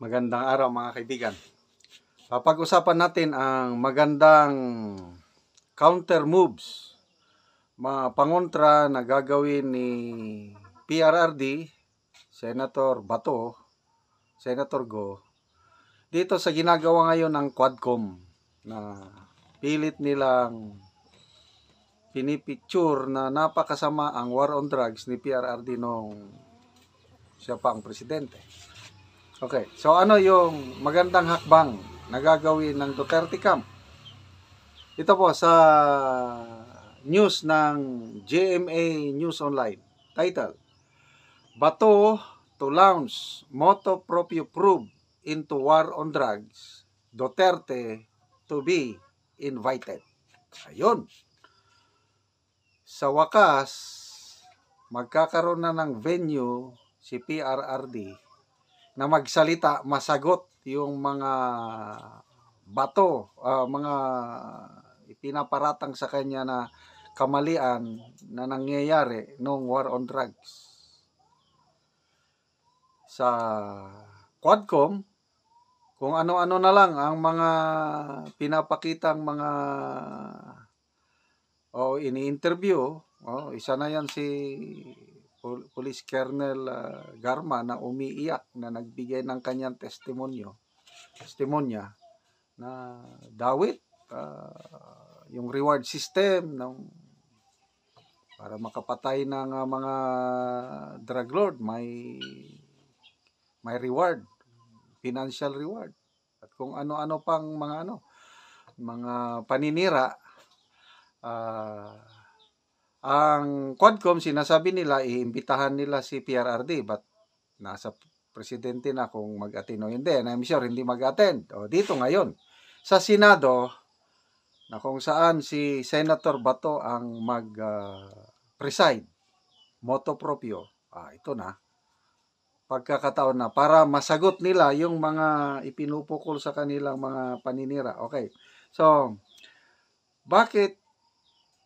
Magandang araw mga kaibigan. Papag-usapan natin ang magandang counter moves, mga pangontra na gagawin ni PRRD, Senator Bato, Senator Go, dito sa ginagawa ngayon ng Quadcom na pilit nilang pinipicture na napakasama ang war on drugs ni PRRD nung siya pa ang presidente. Okay. So ano yung magandang hakbang na gagawin ng Duterte Camp? Ito po sa news ng GMA News Online. Title, Bato to launch moto proprio prove into war on drugs, Duterte to be invited. Ayun. Sa wakas, magkakaroon na ng venue si PRRD na magsalita, masagot yung mga bato, uh, mga ipinaparatang sa kanya na kamalian na nangyayari noong war on drugs. Sa Quadcom, kung ano-ano na lang ang mga pinapakitang mga o oh, ini-interview, oh, isa na yan si Police Colonel uh, Garma na umiiyak na nagbigay ng kanyang testimonyo, testimonya na dawit uh, yung reward system ng para makapatay ng uh, mga drug lord may may reward financial reward at kung ano-ano pang mga ano mga paninira uh, ang Quadcom sinasabi nila iimbitahan nila si PRRD but nasa presidente na kung mag-attend o hindi. And I'm sure hindi mag-attend. O dito ngayon sa Senado na kung saan si Senator Bato ang mag-preside. Uh, moto proprio. Ah, ito na. Pagkakataon na para masagot nila yung mga ipinupukol sa kanilang mga paninira. Okay. So, bakit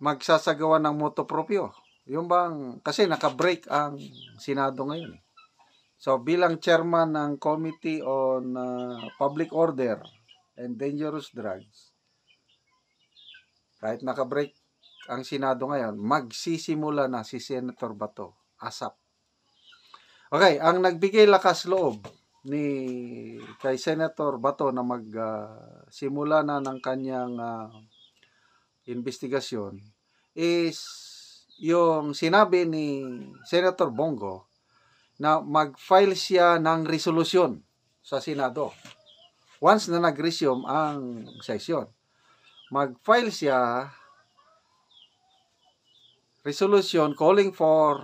magsasagawa ng motopropyo. Yung bang, kasi nakabreak ang Senado ngayon. Eh. So bilang chairman ng Committee on uh, Public Order and Dangerous Drugs, kahit nakabreak ang Senado ngayon, magsisimula na si Senator Bato, ASAP. Okay, ang nagbigay lakas loob ni kay Senator Bato na magsimula uh, na ng kanyang uh, investigasyon is yung sinabi ni Senator Bongo na mag-file siya ng resolusyon sa Senado. Once na nag-resume ang session, mag-file siya resolution calling for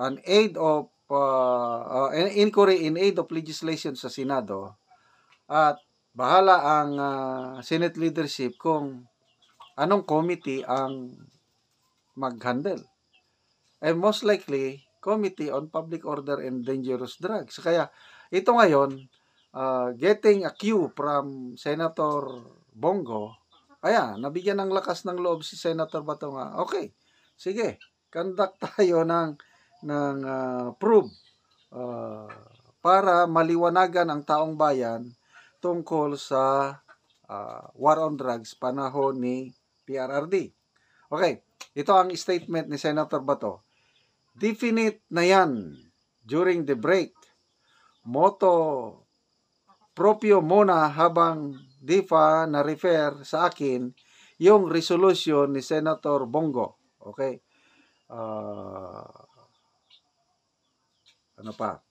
an aid of uh, uh, an inquiry in aid of legislation sa Senado at bahala ang uh, Senate leadership kung anong committee ang mag-handle. And most likely, Committee on Public Order and Dangerous Drugs. Kaya, ito ngayon, uh, getting a cue from Senator Bongo, ayan, nabigyan ng lakas ng loob si Senator Batonga. Okay, sige, conduct tayo ng, ng uh, probe uh, para maliwanagan ang taong bayan tungkol sa uh, war on drugs panahon ni PRRD. Okay, ito ang statement ni Senator Bato. Definite na yan during the break. Moto propio mona habang di na-refer sa akin yung resolution ni Senator Bongo. Okay? Uh, ano pa?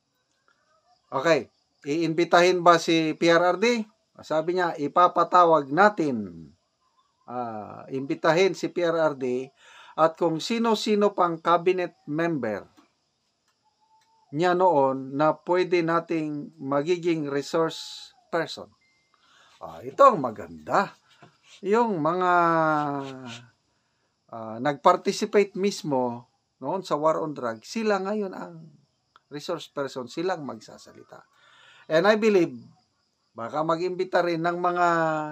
Okay iimbitahin ba si PRRD? Sabi niya, ipapatawag natin. Uh, imbitahin si PRRD at kung sino-sino pang cabinet member niya noon na pwede nating magiging resource person. Uh, ito ang maganda. Yung mga uh, nag-participate mismo noon sa war on drugs, sila ngayon ang resource person, silang magsasalita. And I believe, baka mag-imbita rin ng mga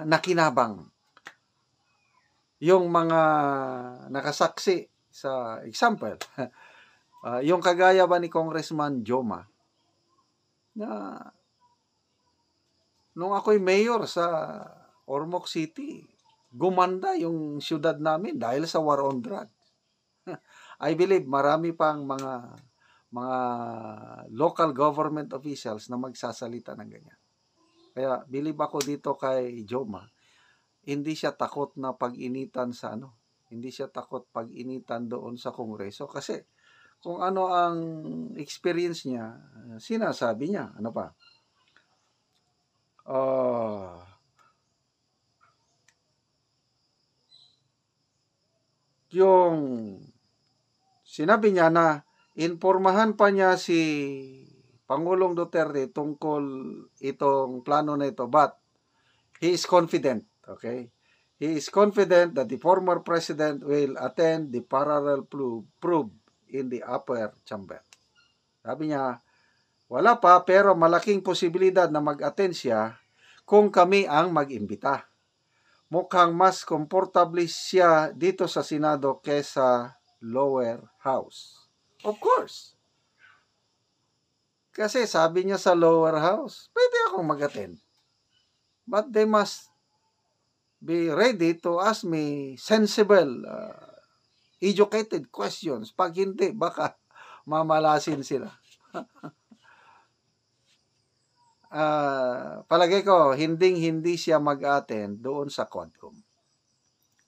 nakinabang. Yung mga nakasaksi sa example, uh, yung kagaya ba ni Congressman Joma, na nung ako'y mayor sa Ormoc City, gumanda yung siyudad namin dahil sa war on drugs. I believe marami pang mga mga local government officials na magsasalita ng ganyan. Kaya bilib ako dito kay Joma, hindi siya takot na pag-initan sa ano, hindi siya takot pag-initan doon sa Kongreso kasi kung ano ang experience niya, sinasabi niya, ano pa? Uh, yung sinabi niya na Informahan pa niya si Pangulong Duterte tungkol itong plano na ito but he is confident, okay? He is confident that the former president will attend the parallel probe in the upper chamber. Sabi niya, wala pa pero malaking posibilidad na mag-attend siya kung kami ang mag-imbita. Mukhang mas komportable siya dito sa Senado kesa lower house. Of course. Kasi sabi niya sa lower house, pwede akong mag-attend. But they must be ready to ask me sensible, uh, educated questions. Pag hindi, baka mamalasin sila. uh, palagay ko, hinding-hindi siya mag-attend doon sa Quadcom.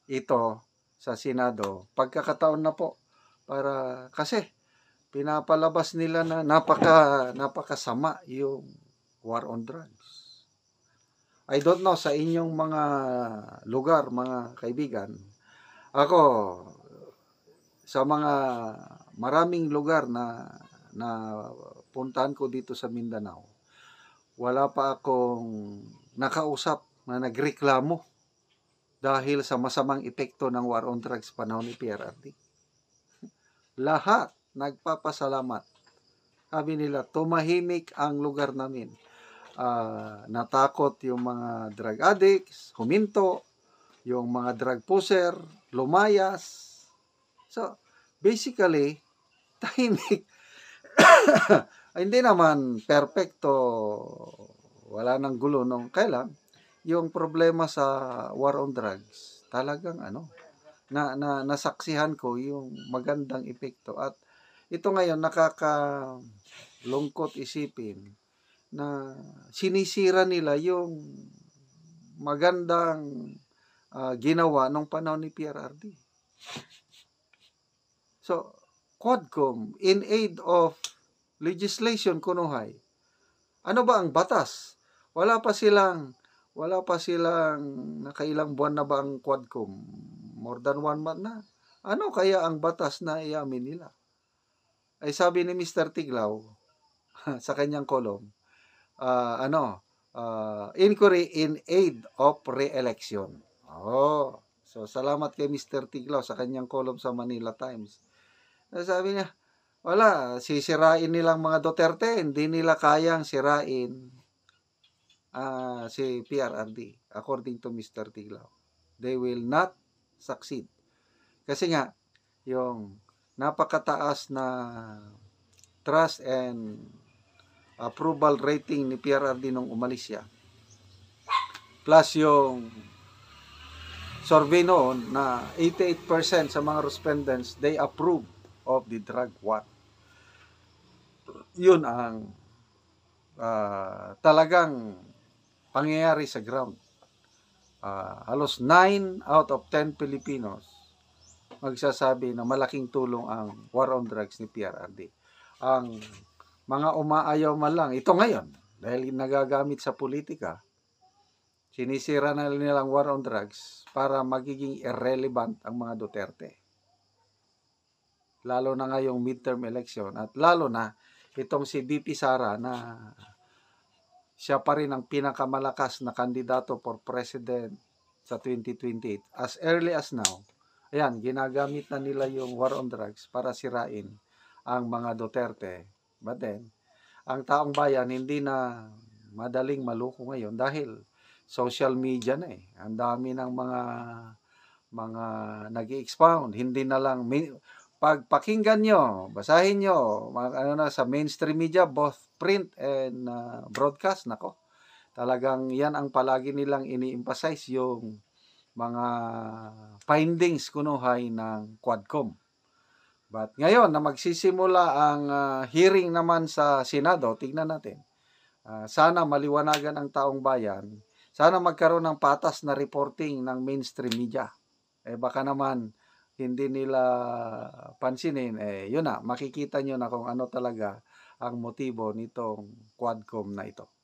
Ito, sa Senado, pagkakataon na po para kasi pinapalabas nila na napaka napakasama yung war on drugs. I don't know sa inyong mga lugar, mga kaibigan. Ako sa mga maraming lugar na na puntahan ko dito sa Mindanao, wala pa akong nakausap na nagreklamo dahil sa masamang epekto ng war on drugs panahon ni PRRD. Lahat nagpapasalamat. Sabi nila, tumahimik ang lugar namin. Uh, natakot yung mga drug addicts, huminto, yung mga drug pusher, lumayas. So, basically, tahimik. Hindi naman perfecto, wala nang gulo nung kailan. Yung problema sa war on drugs, talagang ano, na, na nasaksihan ko yung magandang epekto at ito ngayon nakakalungkot isipin na sinisira nila yung magandang uh, ginawa nung panahon ni PRRD. So, Quadcom, in aid of legislation kunuhay, ano ba ang batas? Wala pa silang, wala pa silang, nakailang buwan na ba ang Quadcom? More than one month na. Ano kaya ang batas na iamin nila? ay sabi ni Mr. Tiglaw sa kanyang column, uh, ano, uh, inquiry in aid of re-election. Oh, so salamat kay Mr. Tiglaw sa kanyang column sa Manila Times. Sabi niya, wala, sisirain nilang mga Duterte, hindi nila kayang sirain uh, si PRRD according to Mr. Tiglaw. They will not succeed. Kasi nga, yung napakataas na trust and approval rating ni PRRD nung umalis siya. Plus yung survey noon na 88% sa mga respondents, they approve of the drug war. Yun ang uh, talagang pangyayari sa ground. Uh, halos 9 out of 10 Pilipinos magsasabi na malaking tulong ang war on drugs ni PRRD. Ang mga umaayaw man lang, ito ngayon, dahil nagagamit sa politika, sinisira na nilang war on drugs para magiging irrelevant ang mga Duterte. Lalo na ngayong midterm election at lalo na itong si BP Sara na siya pa rin ang pinakamalakas na kandidato for president sa 2028 as early as now Ayan, ginagamit na nila yung war on drugs para sirain ang mga Duterte. But then, ang taong bayan hindi na madaling maloko ngayon dahil social media na eh. Ang dami ng mga mga nag expound Hindi na lang, pag pakinggan nyo, basahin nyo, ano na, sa mainstream media, both print and uh, broadcast, nako, talagang yan ang palagi nilang ini-emphasize yung mga findings kunuhay ng Quadcom. But ngayon na magsisimula ang uh, hearing naman sa Senado, tignan natin. Uh, sana maliwanagan ang taong bayan. Sana magkaroon ng patas na reporting ng mainstream media. Eh baka naman hindi nila pansinin, eh yun na, makikita nyo na kung ano talaga ang motibo nitong Quadcom na ito.